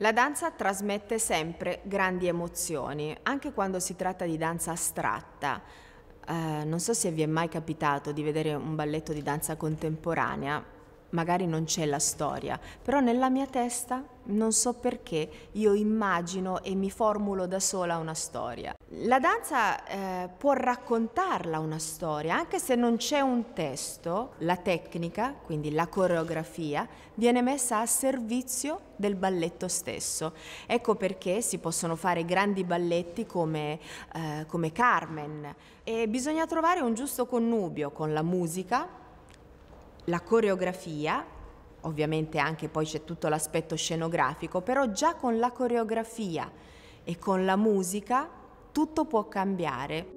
La danza trasmette sempre grandi emozioni, anche quando si tratta di danza astratta. Eh, non so se vi è mai capitato di vedere un balletto di danza contemporanea, magari non c'è la storia, però nella mia testa non so perché io immagino e mi formulo da sola una storia. La danza eh, può raccontarla una storia, anche se non c'è un testo, la tecnica, quindi la coreografia, viene messa a servizio del balletto stesso. Ecco perché si possono fare grandi balletti come, eh, come Carmen e bisogna trovare un giusto connubio con la musica la coreografia, ovviamente anche poi c'è tutto l'aspetto scenografico, però già con la coreografia e con la musica tutto può cambiare.